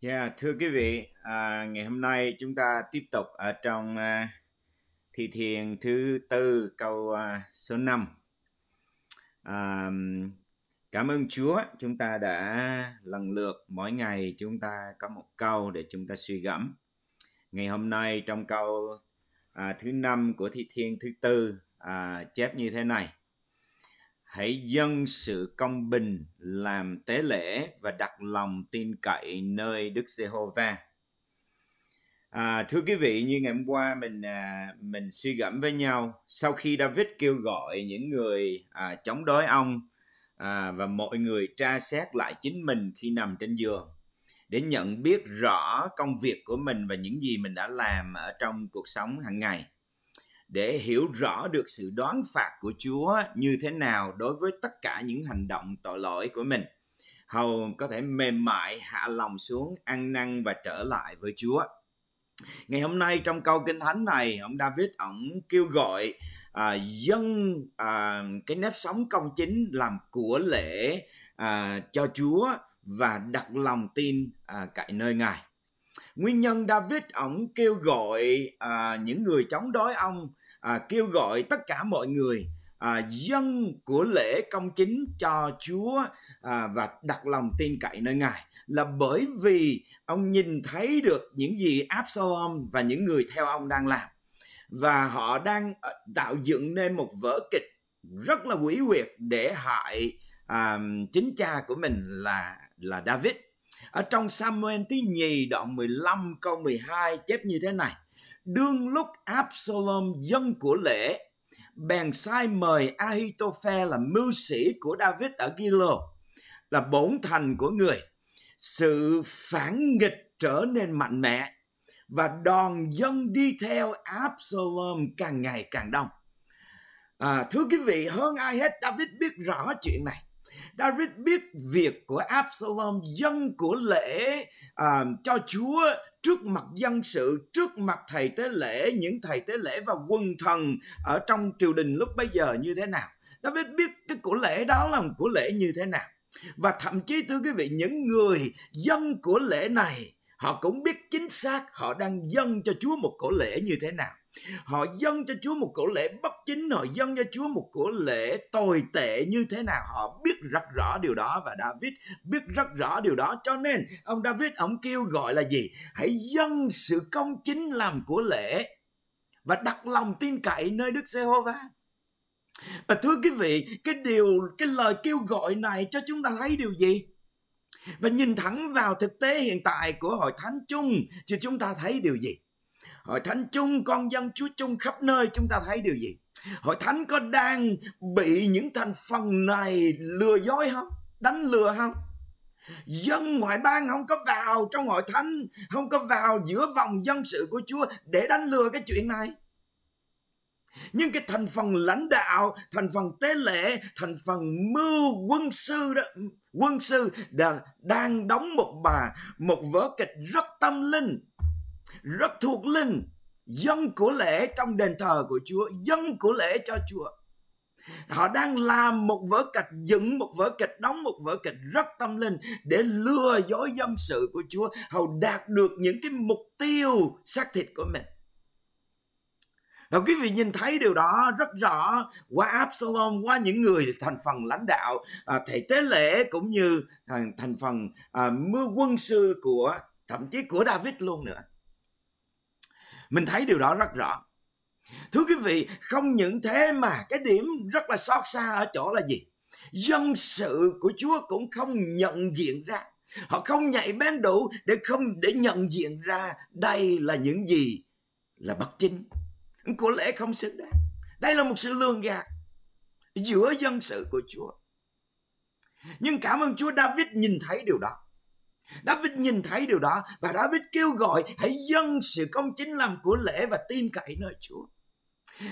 Yeah, dạ, thưa quý vị, à, ngày hôm nay chúng ta tiếp tục ở trong à, thi thiền thứ tư câu à, số 5. À, cảm ơn Chúa, chúng ta đã lần lượt mỗi ngày chúng ta có một câu để chúng ta suy gẫm. Ngày hôm nay trong câu à, thứ năm của thi thiền thứ tư à, chép như thế này hãy dâng sự công bình làm tế lễ và đặt lòng tin cậy nơi Đức Giê-hô-va. À, thưa quý vị, như ngày hôm qua mình à, mình suy gẫm với nhau sau khi David kêu gọi những người à, chống đối ông à, và mọi người tra xét lại chính mình khi nằm trên giường để nhận biết rõ công việc của mình và những gì mình đã làm ở trong cuộc sống hàng ngày để hiểu rõ được sự đoán phạt của Chúa như thế nào đối với tất cả những hành động tội lỗi của mình. Hầu có thể mềm mại hạ lòng xuống ăn năn và trở lại với Chúa. Ngày hôm nay trong câu kinh thánh này, ông David ông kêu gọi à, dân à, cái nếp sống công chính làm của lễ à, cho Chúa và đặt lòng tin à, tại nơi Ngài nguyên nhân David ổng kêu gọi à, những người chống đối ông à, kêu gọi tất cả mọi người à, dân của lễ công chính cho Chúa à, và đặt lòng tin cậy nơi Ngài là bởi vì ông nhìn thấy được những gì Absalom và những người theo ông đang làm và họ đang à, tạo dựng nên một vở kịch rất là quỷ quyệt để hại à, chính cha của mình là là David ở trong Samuel thứ nhì đoạn 15 câu 12 chép như thế này. Đương lúc Absalom dân của lễ, bèn sai mời Ahitophe là mưu sĩ của David ở Gilo, là bổn thành của người. Sự phản nghịch trở nên mạnh mẽ và đoàn dân đi theo Absalom càng ngày càng đông. À, thưa quý vị, hơn ai hết David biết rõ chuyện này David biết việc của Absalom dân của lễ à, cho Chúa trước mặt dân sự, trước mặt thầy tế lễ, những thầy tế lễ và quân thần ở trong triều đình lúc bấy giờ như thế nào. David biết cái của lễ đó là một của lễ như thế nào. Và thậm chí thưa quý vị, những người dân của lễ này, họ cũng biết chính xác họ đang dâng cho Chúa một cổ lễ như thế nào. Họ dâng cho Chúa một cổ lễ bất chính, họ dâng cho Chúa một cổ lễ tồi tệ như thế nào. Họ biết rất rõ điều đó và David biết rất rõ điều đó. Cho nên ông David ông kêu gọi là gì? Hãy dâng sự công chính làm của lễ và đặt lòng tin cậy nơi Đức Giê-hô-va. Và thưa quý vị, cái điều, cái lời kêu gọi này cho chúng ta thấy điều gì? Và nhìn thẳng vào thực tế hiện tại của hội thánh chung thì chúng ta thấy điều gì? hội thánh chung con dân chúa chung khắp nơi chúng ta thấy điều gì hội thánh có đang bị những thành phần này lừa dối không đánh lừa không dân ngoại bang không có vào trong hội thánh không có vào giữa vòng dân sự của chúa để đánh lừa cái chuyện này nhưng cái thành phần lãnh đạo thành phần tế lễ thành phần mưu quân sư đó quân sư đang đóng một bà một vở kịch rất tâm linh rất thuộc linh dân của lễ trong đền thờ của Chúa, dân của lễ cho Chúa. Họ đang làm một vở kịch dựng một vở kịch đóng một vở kịch rất tâm linh để lừa dối dân sự của Chúa hầu đạt được những cái mục tiêu xác thịt của mình. Và quý vị nhìn thấy điều đó rất rõ qua Absalom, qua những người thành phần lãnh đạo, à, thầy tế lễ cũng như thành, thành phần à, mưa quân sư của thậm chí của David luôn nữa mình thấy điều đó rất rõ thưa quý vị không những thế mà cái điểm rất là xót xa ở chỗ là gì dân sự của chúa cũng không nhận diện ra họ không nhảy bén đủ để không để nhận diện ra đây là những gì là bất chính của lễ không xứng đáng đây là một sự lương gạt giữa dân sự của chúa nhưng cảm ơn chúa david nhìn thấy điều đó David nhìn thấy điều đó và David kêu gọi hãy dâng sự công chính làm của lễ và tin cậy nơi Chúa.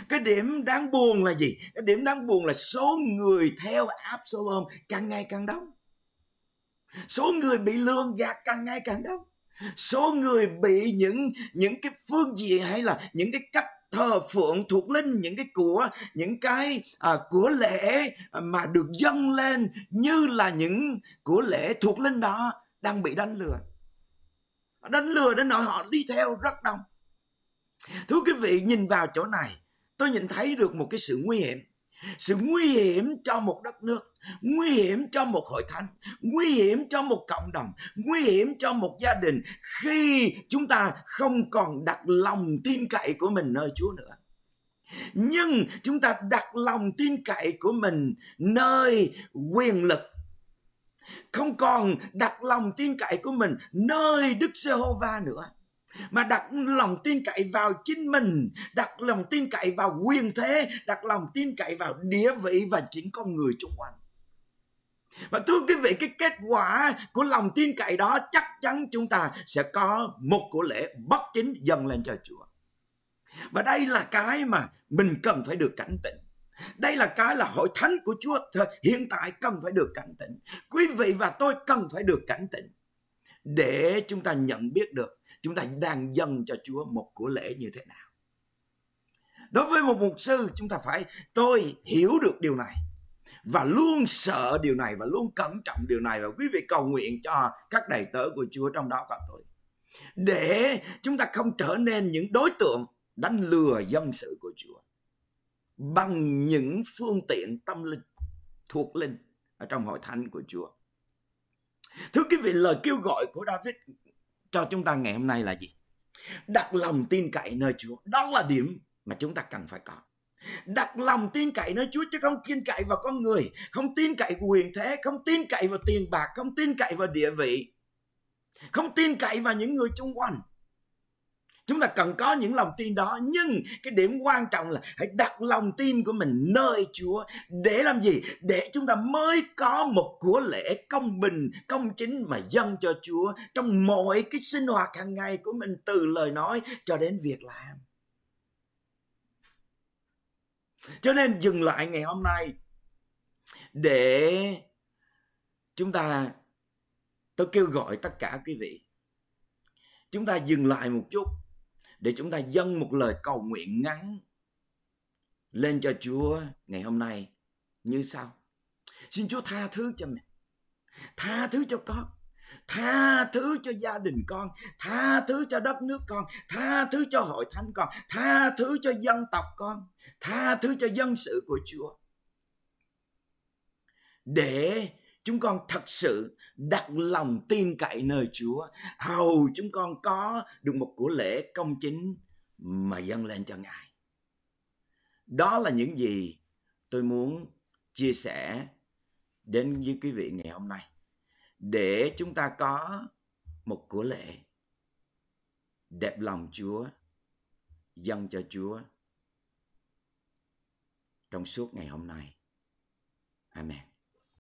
Cái điểm đáng buồn là gì? Cái điểm đáng buồn là số người theo Absalom càng ngày càng đông. Số người bị lương gạt càng ngày càng đông. Số người bị những những cái phương diện hay là những cái cách thờ phượng thuộc linh những cái của những cái à, của lễ mà được dâng lên như là những của lễ thuộc linh đó đang bị đánh lừa đánh lừa đến nỗi họ đi theo rất đông thưa quý vị nhìn vào chỗ này tôi nhìn thấy được một cái sự nguy hiểm sự nguy hiểm cho một đất nước nguy hiểm cho một hội thánh nguy hiểm cho một cộng đồng nguy hiểm cho một gia đình khi chúng ta không còn đặt lòng tin cậy của mình nơi chúa nữa nhưng chúng ta đặt lòng tin cậy của mình nơi quyền lực không còn đặt lòng tin cậy của mình nơi Đức Giê-hô-va nữa mà đặt lòng tin cậy vào chính mình đặt lòng tin cậy vào quyền thế đặt lòng tin cậy vào địa vị và chính con người xung quanh và thưa quý vị cái kết quả của lòng tin cậy đó chắc chắn chúng ta sẽ có một của lễ bất chính dâng lên cho Chúa và đây là cái mà mình cần phải được cảnh tỉnh đây là cái là hội thánh của Chúa hiện tại cần phải được cảnh tỉnh. Quý vị và tôi cần phải được cảnh tỉnh để chúng ta nhận biết được chúng ta đang dâng cho Chúa một của lễ như thế nào. Đối với một mục sư chúng ta phải tôi hiểu được điều này và luôn sợ điều này và luôn cẩn trọng điều này và quý vị cầu nguyện cho các đầy tớ của Chúa trong đó cả tôi để chúng ta không trở nên những đối tượng đánh lừa dân sự của Chúa bằng những phương tiện tâm linh thuộc linh ở trong hội thánh của Chúa. Thưa quý vị, lời kêu gọi của David cho chúng ta ngày hôm nay là gì? Đặt lòng tin cậy nơi Chúa. Đó là điểm mà chúng ta cần phải có. Đặt lòng tin cậy nơi Chúa chứ không tin cậy vào con người, không tin cậy quyền thế, không tin cậy vào tiền bạc, không tin cậy vào địa vị, không tin cậy vào những người xung quanh chúng ta cần có những lòng tin đó nhưng cái điểm quan trọng là hãy đặt lòng tin của mình nơi Chúa để làm gì để chúng ta mới có một của lễ công bình công chính mà dâng cho Chúa trong mọi cái sinh hoạt hàng ngày của mình từ lời nói cho đến việc làm cho nên dừng lại ngày hôm nay để chúng ta tôi kêu gọi tất cả quý vị chúng ta dừng lại một chút để chúng ta dâng một lời cầu nguyện ngắn lên cho Chúa ngày hôm nay như sau. Xin Chúa tha thứ cho mình. Tha thứ cho con. Tha thứ cho gia đình con, tha thứ cho đất nước con, tha thứ cho hội thánh con, tha thứ cho dân tộc con, tha thứ cho dân sự của Chúa. Để chúng con thật sự đặt lòng tin cậy nơi Chúa hầu chúng con có được một của lễ công chính mà dâng lên cho Ngài. Đó là những gì tôi muốn chia sẻ đến với quý vị ngày hôm nay để chúng ta có một của lễ đẹp lòng Chúa dâng cho Chúa trong suốt ngày hôm nay. Amen.